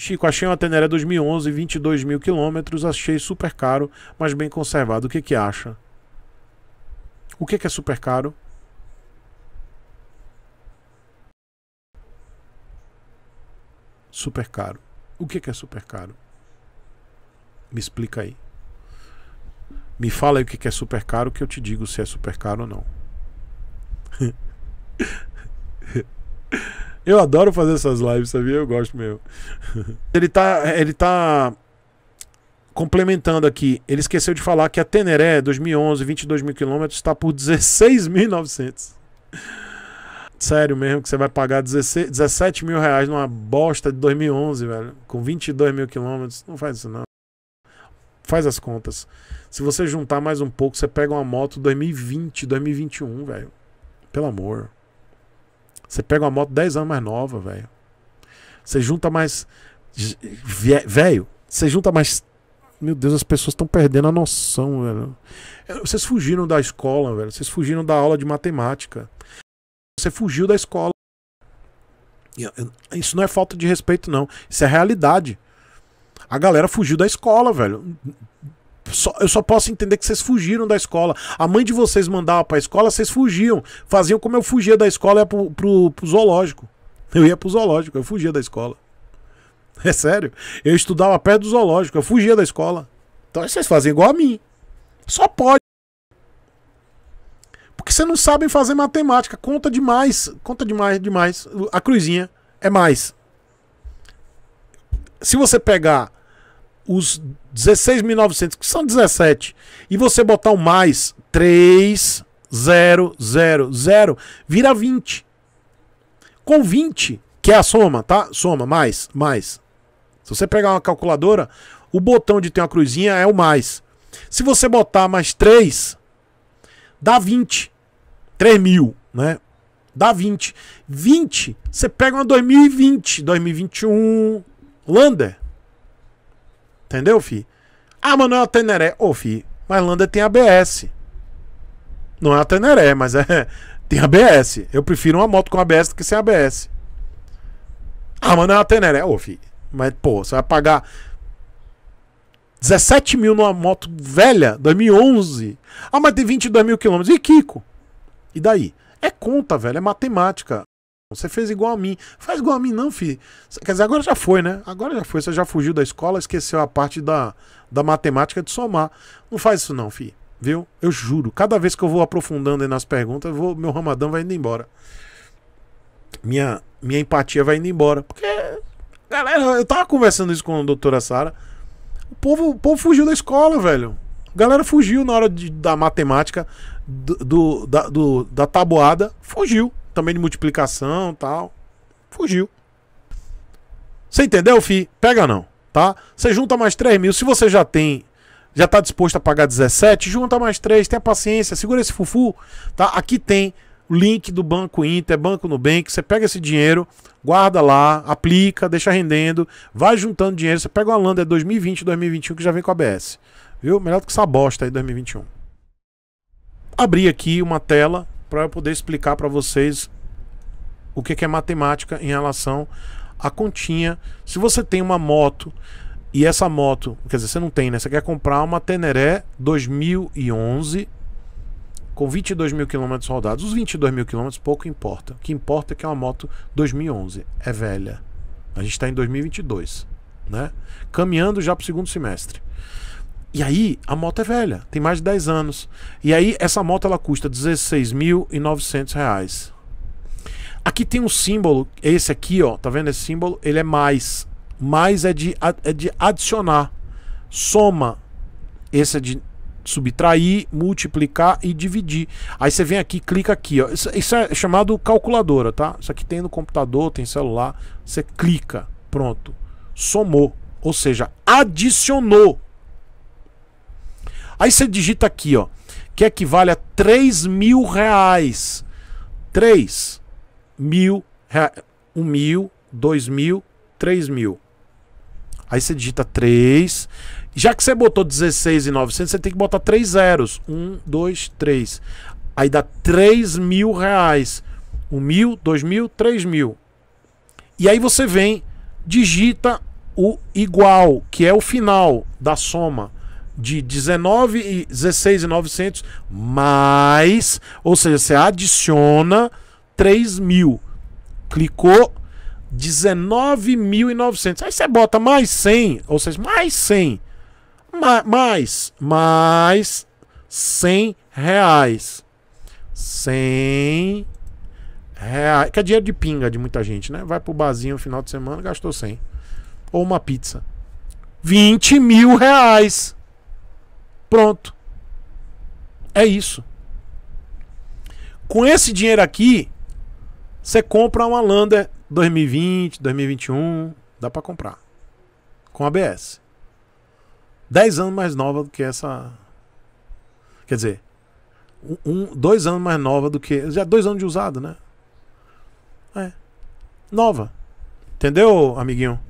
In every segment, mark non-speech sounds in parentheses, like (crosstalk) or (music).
Chico, achei uma Teneré 2011, 22 mil quilômetros, achei super caro, mas bem conservado. O que que acha? O que que é super caro? Super caro. O que que é super caro? Me explica aí. Me fala aí o que que é super caro que eu te digo se é super caro ou não. (laughs) Eu adoro fazer essas lives, sabia? Eu gosto mesmo. (laughs) ele tá, ele tá complementando aqui. Ele esqueceu de falar que a Teneré 2011, 22 mil quilômetros, está por 16.900. Sério mesmo que você vai pagar 16, 17 mil reais numa bosta de 2011, velho, com 22 mil quilômetros? Não faz isso não. Faz as contas. Se você juntar mais um pouco, você pega uma moto 2020, 2021, velho. Pelo amor. Você pega uma moto 10 anos mais nova, velho. Você junta mais. Velho, você junta mais. Meu Deus, as pessoas estão perdendo a noção, velho. É, vocês fugiram da escola, velho. Vocês fugiram da aula de matemática. Você fugiu da escola. Isso não é falta de respeito, não. Isso é realidade. A galera fugiu da escola, velho só, eu só posso entender que vocês fugiram da escola. A mãe de vocês mandava pra escola, vocês fugiam. Faziam como eu fugia da escola e ia pro, pro, pro zoológico. Eu ia pro zoológico, eu fugia da escola. (laughs) É sério. Eu estudava perto do zoológico, eu fugia da escola. Então vocês fazem igual a mim. Só pode. Porque vocês não sabem fazer matemática. Conta demais. Conta demais, demais. A cruzinha é mais. Se você pegar os 16.900, que são 17, e você botar o mais 3, 0, 0, 0, vira 20. Com 20, que é a soma, tá? Soma, mais, mais. Se você pegar uma calculadora, o botão de ter uma cruzinha é o mais. Se você botar mais 3, dá 20. 3 mil, né? Dá 20. 20, você pega uma 2020, 2021, Lander. Entendeu, fi? Ah, mas não é o Teneré. Ô, oh, fi, a Landa tem ABS. Não é a Teneré, mas é. (laughs) Tem ABS. Eu prefiro uma moto com ABS do que sem ABS. Ah, mas não é a Teneré. Ô, fi. Mas, pô, você vai pagar 17 mil numa moto velha, 2011. Ah, mas tem 22 mil quilômetros. E Kiko? E daí? É conta, velho. É matemática. Você fez igual a mim. Faz igual a mim, não, filho. Quer dizer, agora já foi, né? Agora já foi. Você já fugiu da escola, esqueceu a parte da, da matemática de somar. Não faz isso, não, filho. Viu? Eu juro. Cada vez que eu vou aprofundando nas perguntas, vou, meu ramadão vai indo embora. Minha, minha empatia vai indo embora. Porque, galera, eu tava conversando isso com a doutora Sara. O povo, o povo fugiu da escola, velho. A galera fugiu na hora de, da matemática, do, do da, do, da tabuada. Fugiu também de multiplicação tal. Fugiu. Você entendeu, Fi? Pega não, tá? Você junta mais 3 mil. Se você já tem, já tá disposto a pagar 17, junta mais 3, tenha paciência, segura esse fufu, tá? Aqui tem o link do Banco Inter, Banco Nubank, você pega esse dinheiro, guarda lá, aplica, deixa rendendo, vai juntando dinheiro, você pega o landa de 2020, 2021 que já vem com a ABS. Viu? Melhor do que essa bosta aí 2021. Abri aqui uma tela para eu poder explicar para vocês o que, que é matemática em relação à continha. Se você tem uma moto e essa moto, quer dizer, você não tem, né? Você quer comprar uma Teneré 2011 com 22 mil quilômetros rodados. Os 22 mil quilômetros pouco importa. O que importa é que é uma moto 2011, é velha. A gente está em 2022, né? Caminhando já para o segundo semestre. E aí, a moto é velha, tem mais de 10 anos. E aí, essa moto ela custa R$16.900. Aqui tem um símbolo, esse aqui, ó, tá vendo esse símbolo? Ele é mais. Mais é de, é de adicionar. Soma. Esse é de subtrair, multiplicar e dividir. Aí você vem aqui, clica aqui, ó. Isso, isso é chamado calculadora, tá? Isso aqui tem no computador, tem celular. Você clica, pronto. Somou, ou seja, adicionou Aí você digita aqui, ó, que equivale a 3 mil reais. 3 mil reais. 1 mil, 2 mil, 3 mil. Aí você digita 3. Já que você botou 16 e 900, você tem que botar 3 zeros. 1, 2, 3. Aí dá 3 mil reais. 1 mil, 2 mil, 3 mil. E aí você vem, digita o igual, que é o final da soma de 19 e 16,900 mais, ou seja, você adiciona 3 mil. Clicou 19.900. Aí você bota mais 100, ou seja, mais 100, mais, mais 100 reais. 100 reais, que é dinheiro de pinga de muita gente, né? Vai pro barzinho no final de semana, gastou 100. Ou uma pizza. 20 mil reais. Pronto. É isso. Com esse dinheiro aqui, você compra uma Lander 2020, 2021, dá para comprar. Com ABS. 10 anos mais nova do que essa. Quer dizer, um, dois anos mais nova do que. Já dois anos de usado, né? É. Nova. Entendeu, amiguinho?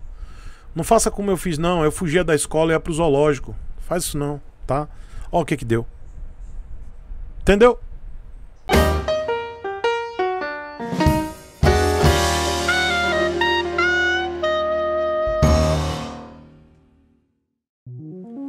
Não faça como eu fiz, não. Eu fugia da escola e ia pro zoológico. Faz isso não tá? Ó o que que deu. Entendeu?